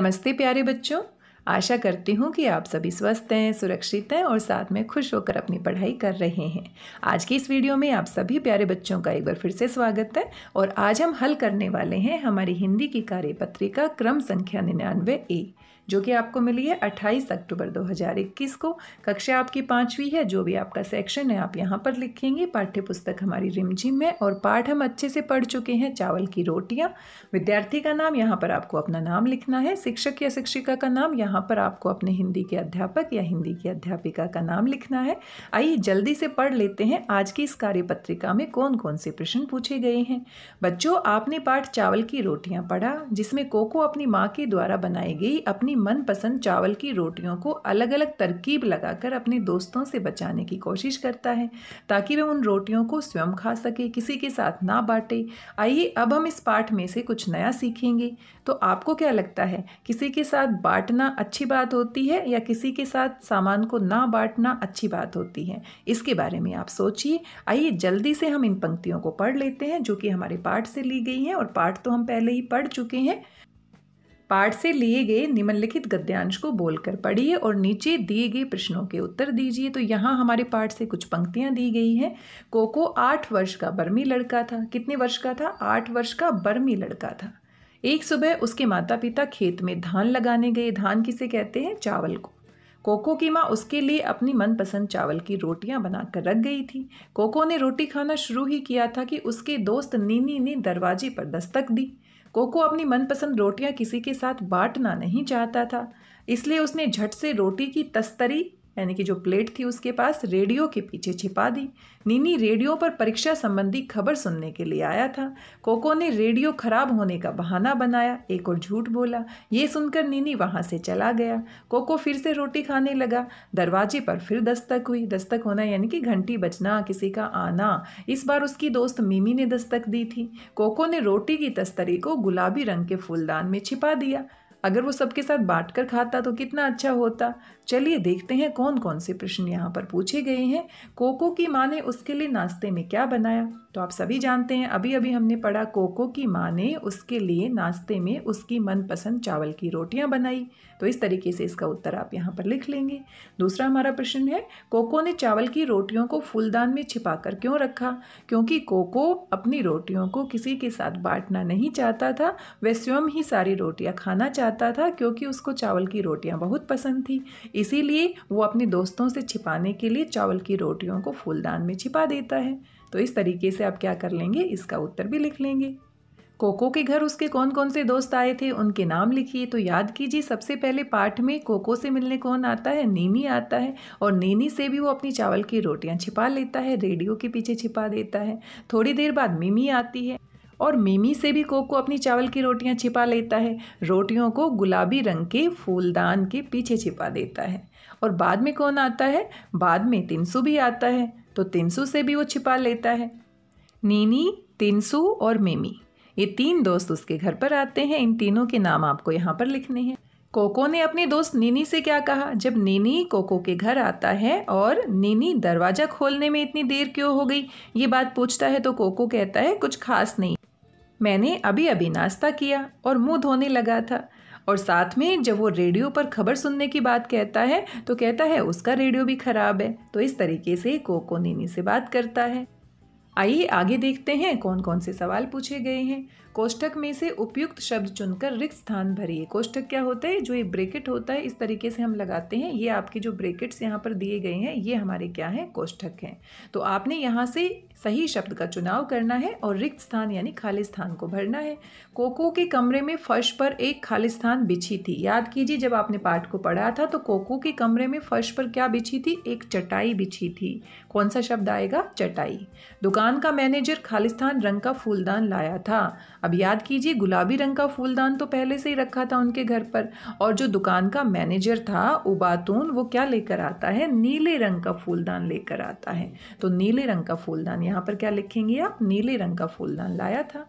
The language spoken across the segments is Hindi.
नमस्ते प्यारे बच्चों आशा करती हूँ कि आप सभी स्वस्थ हैं सुरक्षित हैं और साथ में खुश होकर अपनी पढ़ाई कर रहे हैं आज की इस वीडियो में आप सभी प्यारे बच्चों का एक बार फिर से स्वागत है और आज हम हल करने वाले हैं हमारी हिंदी की कार्यपत्रिका क्रम संख्या निन्यानवे ए जो कि आपको मिली है अट्ठाईस अक्टूबर दो को कक्षा आपकी पाँचवीं है जो भी आपका सेक्शन है आप यहाँ पर लिखेंगे पाठ्य पुस्तक हमारी रिमझिम में और पाठ हम अच्छे से पढ़ चुके हैं चावल की रोटियाँ विद्यार्थी का नाम यहाँ पर आपको अपना नाम लिखना है शिक्षक या शिक्षिका का नाम यहाँ यहाँ पर आपको अपने हिंदी के अध्यापक या हिंदी की अध्यापिका का नाम लिखना है आइए जल्दी से पढ़ लेते हैं आज की इस पत्रिका में कौन कौन से प्रश्न पूछे गए हैं बच्चों आपने पाठ चावल की रोटियाँ पढ़ा जिसमें कोको अपनी माँ के द्वारा बनाई गई अपनी मनपसंद चावल की रोटियों को अलग अलग तरकीब लगाकर अपने दोस्तों से बचाने की कोशिश करता है ताकि वह उन रोटियों को स्वयं खा सके किसी के साथ ना बांटे आइए अब हम इस पाठ में से कुछ नया सीखेंगे तो आपको क्या लगता है किसी के साथ बांटना अच्छी बात होती है या किसी के साथ सामान को ना बांटना अच्छी बात होती है इसके बारे में आप सोचिए आइए जल्दी से हम इन पंक्तियों को पढ़ लेते हैं जो कि हमारे पाठ से ली गई हैं और पाठ तो हम पहले ही पढ़ चुके हैं पाठ से लिए गए निम्नलिखित गद्यांश को बोलकर पढ़िए और नीचे दिए गए प्रश्नों के उत्तर दीजिए तो यहाँ हमारे पाठ से कुछ पंक्तियाँ दी गई हैं कोको आठ वर्ष का बर्मी लड़का था कितने वर्ष का था आठ वर्ष का बर्मी लड़का था एक सुबह उसके माता पिता खेत में धान लगाने गए धान किसे कहते हैं चावल को कोको की माँ उसके लिए अपनी मनपसंद चावल की रोटियाँ बनाकर रख गई थी कोको ने रोटी खाना शुरू ही किया था कि उसके दोस्त नीनी ने दरवाजे पर दस्तक दी कोको अपनी मनपसंद रोटियाँ किसी के साथ बांटना नहीं चाहता था इसलिए उसने झट से रोटी की तस्तरी यानी कि जो प्लेट थी उसके पास रेडियो के पीछे छिपा दी नीनी रेडियो पर परीक्षा संबंधी खबर सुनने के लिए आया था कोको ने रेडियो खराब होने का बहाना बनाया एक और झूठ बोला ये सुनकर नीनी वहाँ से चला गया कोको फिर से रोटी खाने लगा दरवाजे पर फिर दस्तक हुई दस्तक होना यानी कि घंटी बजना किसी का आना इस बार उसकी दोस्त मिमी ने दस्तक दी थी कोको ने रोटी की तस्तरी को गुलाबी रंग के फूलदान में छिपा दिया अगर वो सबके साथ बांट कर खाता तो कितना अच्छा होता चलिए देखते हैं कौन कौन से प्रश्न यहाँ पर पूछे गए हैं कोको की माँ ने उसके लिए नाश्ते में क्या बनाया तो आप सभी जानते हैं अभी अभी हमने पढ़ा कोको की माँ ने उसके लिए नाश्ते में उसकी मनपसंद चावल की रोटियाँ बनाई तो इस तरीके से इसका उत्तर आप यहाँ पर लिख लेंगे दूसरा हमारा प्रश्न है कोको ने चावल की रोटियों को फूलदान में छिपा कर क्यों रखा क्योंकि कोको अपनी रोटियों को किसी के साथ बांटना नहीं चाहता था वह स्वयं ही सारी रोटियाँ खाना चाहता खाता था क्योंकि उसको चावल की रोटियां बहुत पसंद थी इसीलिए वो अपने दोस्तों से छिपाने के लिए चावल की रोटियों को फूलदान में छिपा देता है तो इस तरीके से आप क्या कर लेंगे इसका उत्तर भी लिख लेंगे कोको के घर उसके कौन कौन से दोस्त आए थे उनके नाम लिखिए तो याद कीजिए सबसे पहले पाठ में कोको से मिलने कौन आता है नीनी आता है और नीनी से भी वो अपनी चावल की रोटियां छिपा लेता है रेडियो के पीछे छिपा देता है थोड़ी देर बाद मिमी आती है और मिमी से भी कोको अपनी चावल की रोटियां छिपा लेता है रोटियों को गुलाबी रंग के फूलदान के पीछे छिपा देता है और बाद में कौन आता है बाद में तिनसु भी आता है तो तिनसु से भी वो छिपा लेता है नीनी तिनसु और मिमी ये तीन दोस्त उसके घर पर आते हैं इन तीनों के नाम आपको यहाँ पर लिखने हैं कोको ने अपने दोस्त नीनी से क्या कहा जब नीनी कोको के घर आता है और नीनी दरवाज़ा खोलने में इतनी देर क्यों हो गई ये बात पूछता है तो कोको कहता है कुछ खास नहीं मैंने अभी अभी नाश्ता किया और मुंह धोने लगा था और साथ में जब वो रेडियो पर खबर सुनने की बात कहता है तो कहता है उसका रेडियो भी खराब है तो इस तरीके से कोको नीनी से बात करता है आइए आगे देखते हैं कौन कौन से सवाल पूछे गए हैं कोष्टक में से उपयुक्त शब्द चुनकर रिक्त स्थान भरिए कोष्टक क्या होता है जो ये ब्रेकेट होता है इस तरीके से हम लगाते हैं ये आपके जो ब्रेकेट्स यहाँ पर दिए गए हैं ये हमारे क्या हैं कोष्टक हैं तो आपने यहाँ से सही शब्द का चुनाव करना है और रिक्त स्थान यानी खाली स्थान को भरना है कोको के कमरे में फर्श पर एक खाली स्थान बिछी थी याद कीजिए जब आपने पाठ को पढ़ा था तो कोको के कमरे में फर्श पर क्या बिछी थी एक चटाई बिछी थी कौन सा शब्द आएगा चटाई दुकान का मैनेजर खालिस्तान रंग का फूलदान लाया था अब याद कीजिए गुलाबी रंग का फूलदान तो पहले से ही रखा था उनके घर पर और जो दुकान का मैनेजर था उबातून वो क्या लेकर आता है नीले रंग का फूलदान लेकर आता है तो नीले रंग का फूलदान यहाँ पर क्या लिखेंगे आप नीले रंग का फूलदान लाया था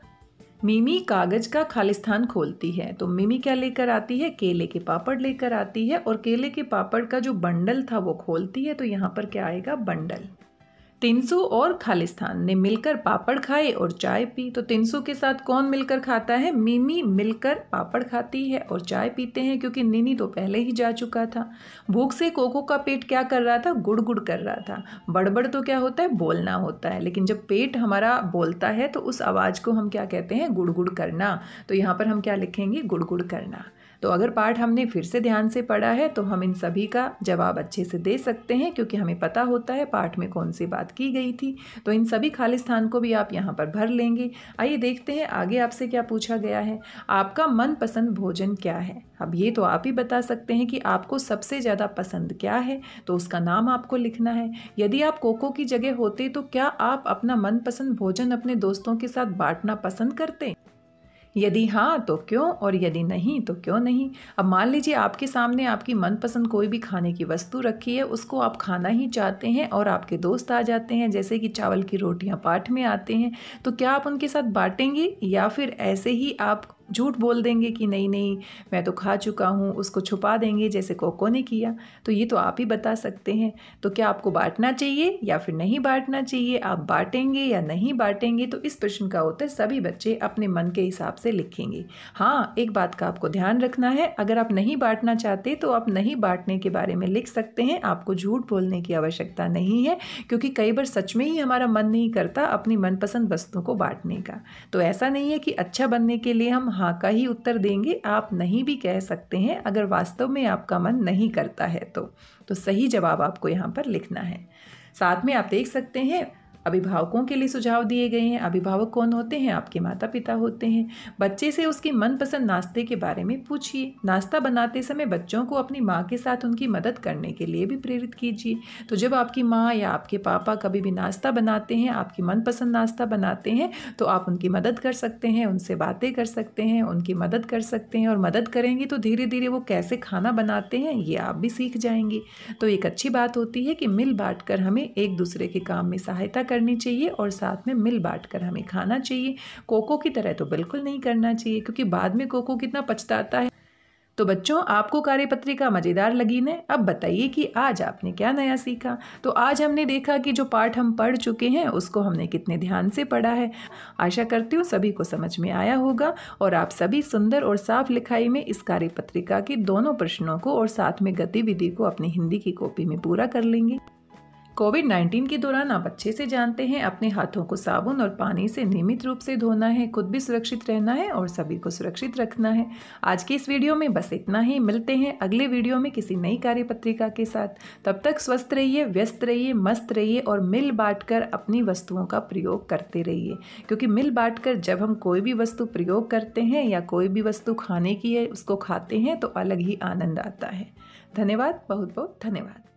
मिमी कागज का खालिस्तान खोलती है तो मिमी क्या लेकर आती है केले के पापड़ लेकर आती है और केले के पापड़ का जो बंडल था वो खोलती है तो यहाँ पर क्या आएगा बंडल तिनसु और खालिस्तान ने मिलकर पापड़ खाए और चाय पी तो तिनसु के साथ कौन मिलकर खाता है मिमी मिलकर पापड़ खाती है और चाय पीते हैं क्योंकि निनी तो पहले ही जा चुका था भूख से कोको का पेट क्या कर रहा था गुड़ गुड़ कर रहा था बड़बड़ तो क्या होता है बोलना होता है लेकिन जब पेट हमारा बोलता है तो उस आवाज़ को हम क्या कहते हैं गुड़ गुड़ करना तो यहाँ पर हम क्या लिखेंगे गुड़ गुड़ करना तो अगर पाठ हमने फिर से ध्यान से पढ़ा है तो हम इन सभी का जवाब अच्छे से दे सकते हैं क्योंकि हमें पता होता है पाठ में कौन सी बात की गई थी तो इन सभी खाली स्थान को भी आप यहाँ पर भर लेंगे आइए देखते हैं आगे आपसे क्या पूछा गया है आपका मनपसंद भोजन क्या है अब ये तो आप ही बता सकते हैं कि आपको सबसे ज़्यादा पसंद क्या है तो उसका नाम आपको लिखना है यदि आप कोको की जगह होते तो क्या आप अपना मनपसंद भोजन अपने दोस्तों के साथ बांटना पसंद करते यदि हाँ तो क्यों और यदि नहीं तो क्यों नहीं अब मान लीजिए आपके सामने आपकी मनपसंद कोई भी खाने की वस्तु रखी है उसको आप खाना ही चाहते हैं और आपके दोस्त आ जाते हैं जैसे कि चावल की रोटियां पाठ में आते हैं तो क्या आप उनके साथ बांटेंगे या फिर ऐसे ही आप झूठ बोल देंगे कि नहीं नहीं मैं तो खा चुका हूँ उसको छुपा देंगे जैसे कोको ने किया तो ये तो आप ही बता सकते हैं तो क्या आपको बांटना चाहिए या फिर नहीं बांटना चाहिए आप बांटेंगे या नहीं बांटेंगे तो इस प्रश्न का उत्तर सभी बच्चे अपने मन के हिसाब से लिखेंगे हाँ एक बात का आपको ध्यान रखना है अगर आप नहीं बांटना चाहते तो आप नहीं बांटने के बारे में लिख सकते हैं आपको झूठ बोलने की आवश्यकता नहीं है क्योंकि कई बार सच में ही हमारा मन नहीं करता अपनी मनपसंद वस्तुओं को बांटने का तो ऐसा नहीं है कि अच्छा बनने के लिए हम हाँ का ही उत्तर देंगे आप नहीं भी कह सकते हैं अगर वास्तव में आपका मन नहीं करता है तो तो सही जवाब आपको यहाँ पर लिखना है साथ में आप देख सकते हैं अभिभावकों के लिए सुझाव दिए गए हैं अभिभावक कौन होते हैं आपके माता पिता होते हैं बच्चे से उसके मनपसंद नाश्ते के बारे में पूछिए नाश्ता बनाते समय बच्चों को अपनी माँ के साथ उनकी मदद करने के लिए भी प्रेरित कीजिए तो जब आपकी माँ या आपके पापा कभी भी नाश्ता बनाते हैं आपकी मनपसंद नाश्ता बनाते हैं तो आप उनकी मदद कर सकते हैं उनसे बातें कर सकते हैं उनकी मदद कर सकते हैं और मदद करेंगी तो धीरे धीरे वो कैसे खाना बनाते हैं ये आप भी सीख जाएंगे तो एक अच्छी बात होती है कि मिल बांट कर हमें एक दूसरे के काम में सहायता करनी चाहिए और साथ में मिल बांट कर हमें खाना चाहिए कोको की तरह तो बिल्कुल नहीं करना चाहिए क्योंकि बाद में कोको कितना पछताता है तो बच्चों आपको कार्यपत्रिका मज़ेदार लगी ने अब बताइए कि आज आपने क्या नया सीखा तो आज हमने देखा कि जो पाठ हम पढ़ चुके हैं उसको हमने कितने ध्यान से पढ़ा है आशा करती हूँ सभी को समझ में आया होगा और आप सभी सुंदर और साफ लिखाई में इस कार्यपत्रिका के दोनों प्रश्नों को और साथ में गतिविधि को अपनी हिंदी की कॉपी में पूरा कर लेंगे कोविड 19 के दौरान आप अच्छे से जानते हैं अपने हाथों को साबुन और पानी से नियमित रूप से धोना है खुद भी सुरक्षित रहना है और सभी को सुरक्षित रखना है आज की इस वीडियो में बस इतना ही मिलते हैं अगले वीडियो में किसी नई कार्य पत्रिका के साथ तब तक स्वस्थ रहिए व्यस्त रहिए मस्त रहिए और मिल बांट कर अपनी वस्तुओं का प्रयोग करते रहिए क्योंकि मिल बांट कर जब हम कोई भी वस्तु प्रयोग करते हैं या कोई भी वस्तु खाने की है उसको खाते हैं तो अलग ही आनंद आता है धन्यवाद बहुत बहुत धन्यवाद